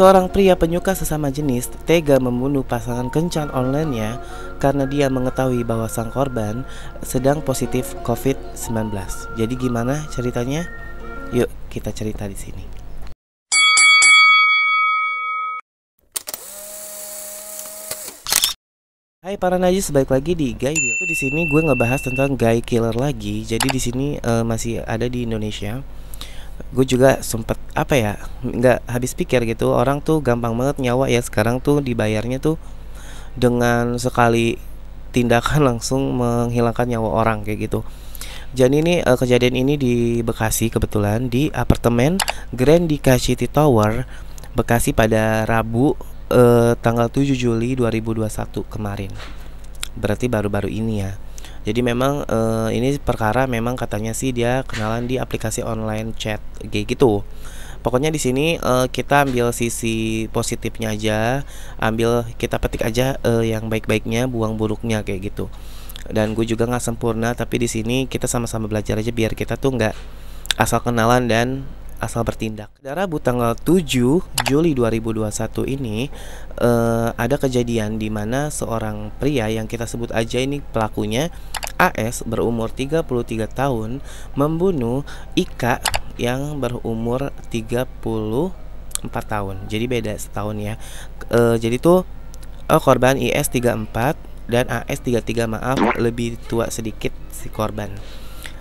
Seorang pria penyuka sesama jenis tega membunuh pasangan kencan online-nya karena dia mengetahui bahwa sang korban sedang positif COVID-19. Jadi gimana ceritanya? Yuk, kita cerita di sini. Hai para najis, balik lagi di Guy Bill. Di sini gue ngebahas tentang Guy Killer lagi. Jadi di sini uh, masih ada di Indonesia gue juga sempet apa ya nggak habis pikir gitu orang tuh gampang banget nyawa ya sekarang tuh dibayarnya tuh dengan sekali tindakan langsung menghilangkan nyawa orang kayak gitu jadi ini uh, kejadian ini di Bekasi kebetulan di apartemen Grand Dika City Tower Bekasi pada Rabu uh, tanggal 7 Juli 2021 kemarin. Berarti baru-baru ini ya. Jadi memang uh, ini perkara memang katanya sih dia kenalan di aplikasi online chat kayak gitu. Pokoknya di sini uh, kita ambil sisi positifnya aja, ambil kita petik aja uh, yang baik-baiknya, buang buruknya kayak gitu. Dan gue juga nggak sempurna, tapi di sini kita sama-sama belajar aja biar kita tuh nggak asal kenalan dan asal bertindak. Darah Rabu tanggal 7 Juli 2021 ini uh, ada kejadian di mana seorang pria yang kita sebut aja ini pelakunya AS berumur 33 tahun membunuh Ika yang berumur 34 tahun. Jadi beda setahun ya. Uh, jadi tuh uh, korban IS 34 dan AS 33 maaf lebih tua sedikit si korban.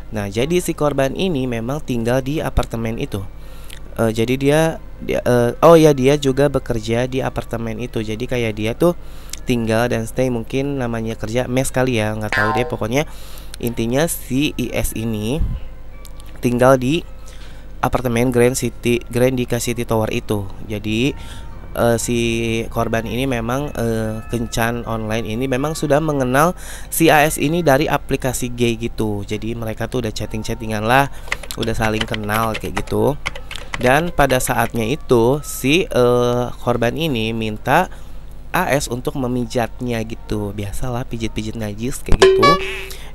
Nah, jadi si korban ini memang tinggal di apartemen itu. Uh, jadi dia, dia uh, oh ya dia juga bekerja di apartemen itu. Jadi kayak dia tuh tinggal dan stay mungkin namanya kerja mes kali ya, nggak tahu deh pokoknya intinya si IS ini tinggal di apartemen Grand City Grand Dika City Tower itu. Jadi uh, si korban ini memang uh, kencan online ini memang sudah mengenal si AS ini dari aplikasi gay gitu. Jadi mereka tuh udah chatting-chattingan lah, udah saling kenal kayak gitu. Dan pada saatnya itu si uh, korban ini minta AS untuk memijatnya gitu. Biasalah pijit-pijit najis kayak gitu.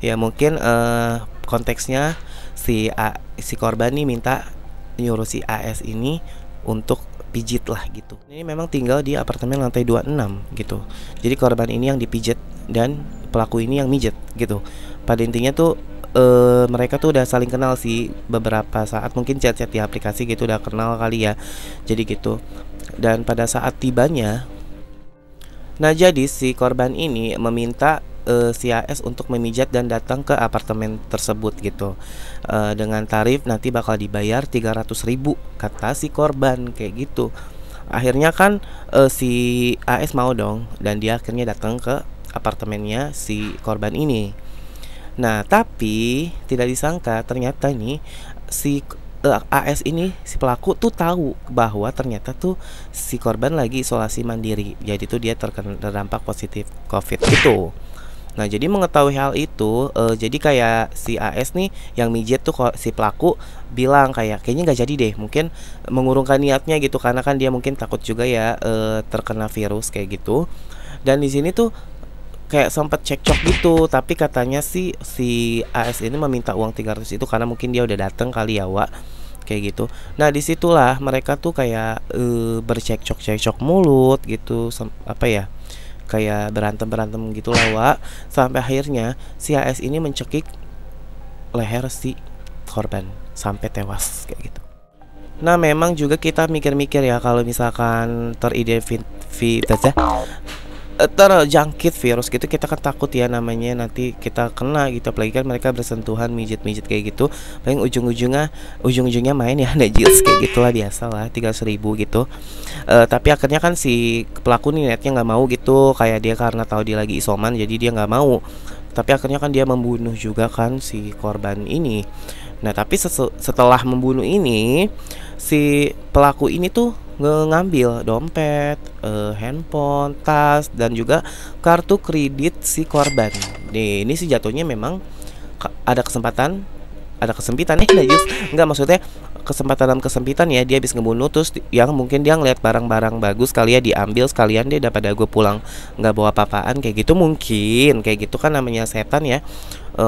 Ya mungkin uh, konteksnya si uh, si korban ini minta nyuruh si AS ini untuk dipijit lah gitu. Ini memang tinggal di apartemen lantai 26 gitu. Jadi korban ini yang dipijit dan pelaku ini yang mijit gitu. Pada intinya tuh uh, mereka tuh udah saling kenal sih beberapa saat mungkin chat-chat di aplikasi gitu udah kenal kali ya jadi gitu dan pada saat tibanya nah jadi si korban ini meminta uh, si AS untuk memijat dan datang ke apartemen tersebut gitu uh, dengan tarif nanti bakal dibayar 300 ribu kata si korban kayak gitu akhirnya kan uh, si AS mau dong dan dia akhirnya datang ke apartemennya si korban ini nah tapi tidak disangka ternyata nih si AS ini si pelaku tuh tahu bahwa ternyata tuh si korban lagi isolasi mandiri. Jadi tuh dia terkena dampak positif COVID itu. Nah, jadi mengetahui hal itu, uh, jadi kayak si AS nih yang mijet tuh si pelaku bilang kayak kayaknya nggak jadi deh, mungkin mengurungkan niatnya gitu karena kan dia mungkin takut juga ya uh, terkena virus kayak gitu. Dan di sini tuh kayak sempat cekcok gitu tapi katanya si si AS ini meminta uang 300 itu karena mungkin dia udah dateng kali ya Wak kayak gitu nah disitulah mereka tuh kayak e, bercekcok-cekcok mulut gitu apa ya kayak berantem berantem gitu lah Wak. sampai akhirnya si AS ini mencekik leher si korban sampai tewas kayak gitu nah memang juga kita mikir-mikir ya kalau misalkan teridentifikasi Eh, terjangkit virus gitu kita kan takut ya namanya nanti kita kena gitu apalagi kan mereka bersentuhan mijit-mijit kayak gitu paling ujung-ujungnya ujung-ujungnya main ya najis kayak gitulah biasa lah tiga seribu gitu uh, tapi akhirnya kan si pelaku nih netnya nggak mau gitu kayak dia karena tahu dia lagi isoman jadi dia nggak mau tapi akhirnya kan dia membunuh juga kan si korban ini nah tapi setelah membunuh ini si pelaku ini tuh ngambil dompet, uh, handphone, tas dan juga kartu kredit si korban. Nih, ini sih jatuhnya memang ada kesempatan, ada kesempitan nih, eh, nah, nggak maksudnya kesempatan dalam kesempitan ya dia habis ngebunuh terus yang mungkin dia ngeliat barang-barang bagus kali ya diambil sekalian dia daripada gue pulang nggak bawa papaan kayak gitu mungkin kayak gitu kan namanya setan ya e,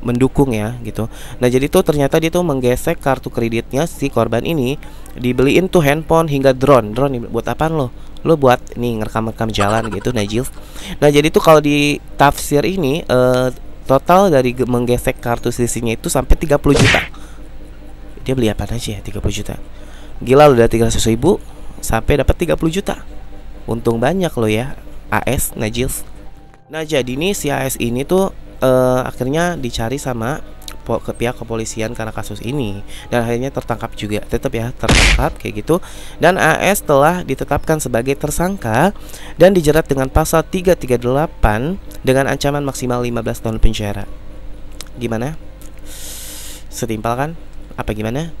mendukung ya gitu nah jadi tuh ternyata dia tuh menggesek kartu kreditnya si korban ini dibeliin tuh handphone hingga drone drone buat apaan lo lo buat nih ngerekam-rekam jalan gitu Najil nah jadi tuh kalau di tafsir ini e, total dari menggesek kartu sisinya itu sampai 30 juta dia beli apa aja ya 30 juta gila loh dari 300 ribu sampai dapat 30 juta untung banyak lo ya AS Najil nah jadi nih si AS ini tuh uh, akhirnya dicari sama ke pihak kepolisian karena kasus ini dan akhirnya tertangkap juga tetap ya tertangkap kayak gitu dan AS telah ditetapkan sebagai tersangka dan dijerat dengan pasal 338 dengan ancaman maksimal 15 tahun penjara gimana setimpal kan apa gimana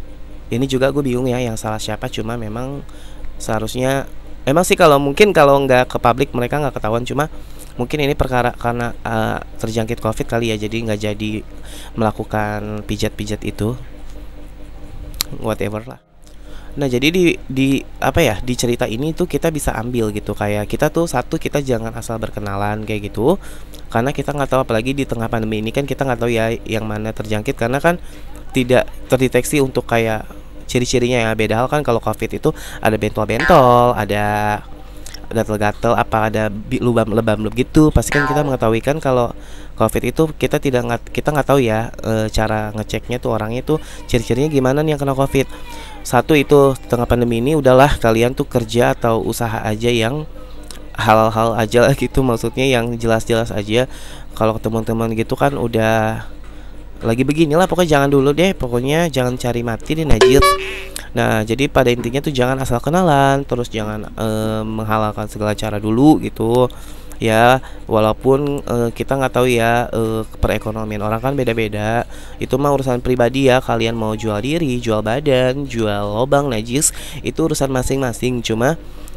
ini juga gue bingung ya yang salah siapa cuma memang seharusnya emang sih kalau mungkin kalau nggak ke publik mereka nggak ketahuan cuma mungkin ini perkara karena uh, terjangkit covid kali ya jadi nggak jadi melakukan pijat-pijat itu whatever lah Nah, jadi di di apa ya, di cerita ini tuh kita bisa ambil gitu kayak kita tuh satu kita jangan asal berkenalan kayak gitu. Karena kita nggak tahu apalagi di tengah pandemi ini kan kita nggak tahu ya yang mana terjangkit karena kan tidak terdeteksi untuk kayak ciri-cirinya ya beda hal kan kalau covid itu ada bentol-bentol ada gatel-gatel apa ada lubang lebam lebam gitu pasti kan kita mengetahui kan kalau covid itu kita tidak kita nggak tahu ya e, cara ngeceknya tuh orangnya tuh ciri-cirinya gimana nih yang kena covid satu itu tengah pandemi ini udahlah kalian tuh kerja atau usaha aja yang hal-hal aja lah gitu maksudnya yang jelas-jelas aja kalau teman-teman gitu kan udah lagi beginilah pokoknya jangan dulu deh pokoknya jangan cari mati di najis nah jadi pada intinya tuh jangan asal kenalan terus jangan eh, menghalalkan segala cara dulu gitu ya walaupun uh, kita nggak tahu ya uh, perekonomian orang kan beda-beda itu mah urusan pribadi ya kalian mau jual diri jual badan jual lobang najis itu urusan masing-masing cuma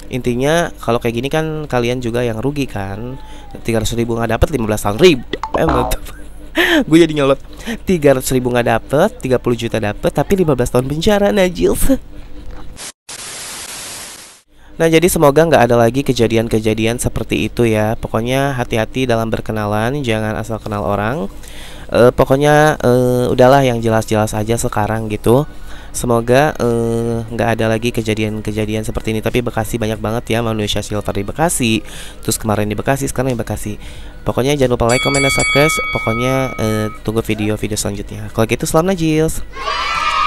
intinya kalau kayak gini kan kalian juga yang rugi kan Tiga ratus ribu nggak dapat, dapet belas ribu eh, gue jadi nyolot ratus ribu nggak dapet puluh juta dapet tapi lima belas tahun penjara najis Nah jadi semoga nggak ada lagi kejadian-kejadian seperti itu ya. Pokoknya hati-hati dalam berkenalan, jangan asal kenal orang. E, pokoknya e, udahlah yang jelas-jelas aja sekarang gitu. Semoga eh, nggak uh, ada lagi kejadian-kejadian seperti ini. Tapi Bekasi banyak banget ya manusia silver di Bekasi. Terus kemarin di Bekasi, sekarang di Bekasi. Pokoknya jangan lupa like, comment, dan subscribe. Pokoknya uh, tunggu video-video selanjutnya. Kalau gitu selamat najils.